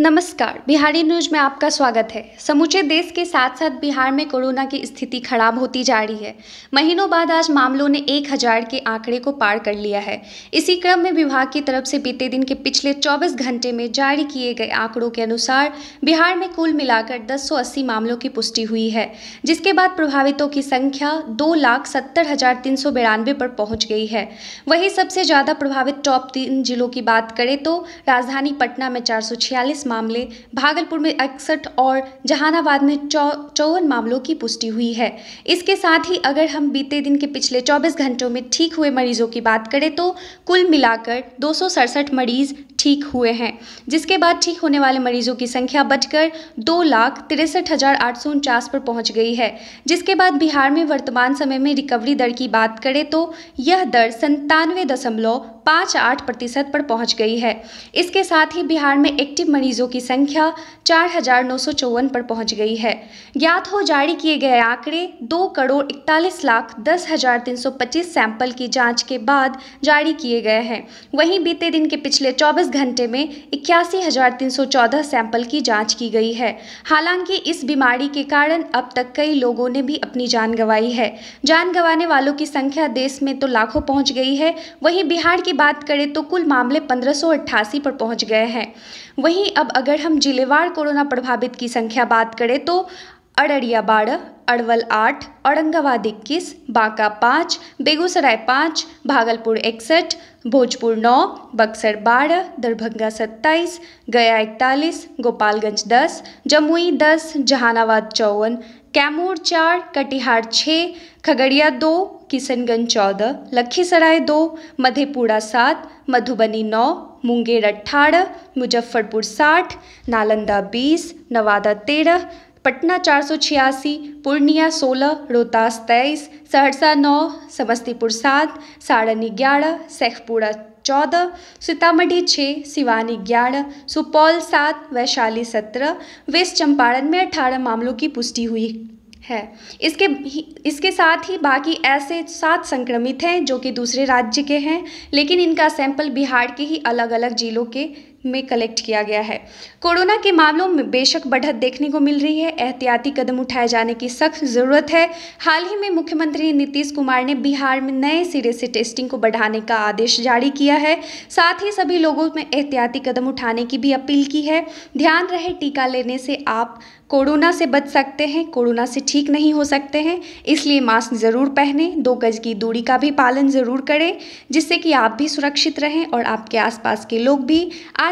नमस्कार बिहारी न्यूज में आपका स्वागत है समूचे देश के साथ साथ बिहार में कोरोना की स्थिति खराब होती जा रही है महीनों बाद आज मामलों ने एक हजार के आंकड़े को पार कर लिया है इसी क्रम में विभाग की तरफ से बीते दिन के पिछले 24 घंटे में जारी किए गए आंकड़ों के अनुसार बिहार में कुल मिलाकर दस मामलों की पुष्टि हुई है जिसके बाद प्रभावितों की संख्या दो लाख सत्तर हजार तीन सौ बिरानवे पर पहुंच गई है वही सबसे ज़्यादा प्रभावित टॉप तीन जिलों की बात करें तो राजधानी पटना में चार सौ छियालीस मामले भागलपुर में इकसठ और जहानाबाद में चौवन मामलों की पुष्टि हुई है इसके साथ ही अगर हम बीते दिन के पिछले 24 घंटों में ठीक हुए मरीजों की बात करें तो कुल मिलाकर दो मरीज ठीक हुए हैं जिसके बाद ठीक होने वाले मरीजों की संख्या बढ़कर दो लाख तिरसठ हज़ार आठ सौ उनचास पर पहुंच गई है जिसके बाद बिहार में वर्तमान समय में रिकवरी दर की बात करें तो यह दर संतानवे दशमलव पाँच आठ प्रतिशत पर पहुंच गई है इसके साथ ही बिहार में एक्टिव मरीजों की संख्या चार हजार नौ सौ चौवन पर पहुंच गई है ज्ञात हो जारी किए गए आंकड़े दो करोड़ इकतालीस लाख दस हजार तीन सौ पच्चीस सैंपल की जांच के बाद जारी किए गए हैं वहीं बीते दिन के पिछले चौबीस घंटे में इक्यासी हजार तीन सौ चौदह सैंपल की जांच की गई है हालांकि इस बीमारी के कारण अब तक कई लोगों ने भी अपनी जान गंवाई है जान गंवाने वालों की संख्या देश में तो लाखों पहुंच गई है वहीं बिहार की बात करें तो कुल मामले पंद्रह पर पहुंच गए हैं वहीं अब अगर हम जिलेवार कोरोना प्रभावित की संख्या बात करें तो अररिया बारह अरवल आठ औरंगाबाद इक्कीस बांका पाँच बेगूसराय पाँच भागलपुर इकसठ भोजपुर नौ बक्सर बारह दरभंगा सत्ताईस गया इकतालीस गोपालगंज दस जमुई दस जहानाबाद चौवन कैमूर चार कटिहार छः खगड़िया दो किशनगंज चौदह लखीसराय दो मधेपुरा सात मधुबनी नौ मुंगेर अट्ठारह मुजफ्फरपुर साठ नालंदा बीस नवादा तेरह पटना चार सौ छियासी पूर्णिया सोलह रोहतास तेईस सहरसा नौ समस्तीपुर सात सारण ग्यारह शेखपुरा चौदह सीतामढ़ी छः सिवानी ग्यारह सुपौल सात वैशाली सत्रह वेस्ट चंपारण में अठारह मामलों की पुष्टि हुई है इसके इसके साथ ही बाकी ऐसे सात संक्रमित हैं जो कि दूसरे राज्य के हैं लेकिन इनका सैंपल बिहार के ही अलग अलग जिलों के में कलेक्ट किया गया है कोरोना के मामलों में बेशक बढ़त देखने को मिल रही है एहतियाती कदम उठाए जाने की सख्त ज़रूरत है हाल ही में मुख्यमंत्री नीतीश कुमार ने बिहार में नए सिरे से टेस्टिंग को बढ़ाने का आदेश जारी किया है साथ ही सभी लोगों में एहतियाती कदम उठाने की भी अपील की है ध्यान रहे टीका लेने से आप कोरोना से बच सकते हैं कोरोना से ठीक नहीं हो सकते हैं इसलिए मास्क ज़रूर पहनें दो गज की दूरी का भी पालन ज़रूर करें जिससे कि आप भी सुरक्षित रहें और आपके आसपास के लोग भी आज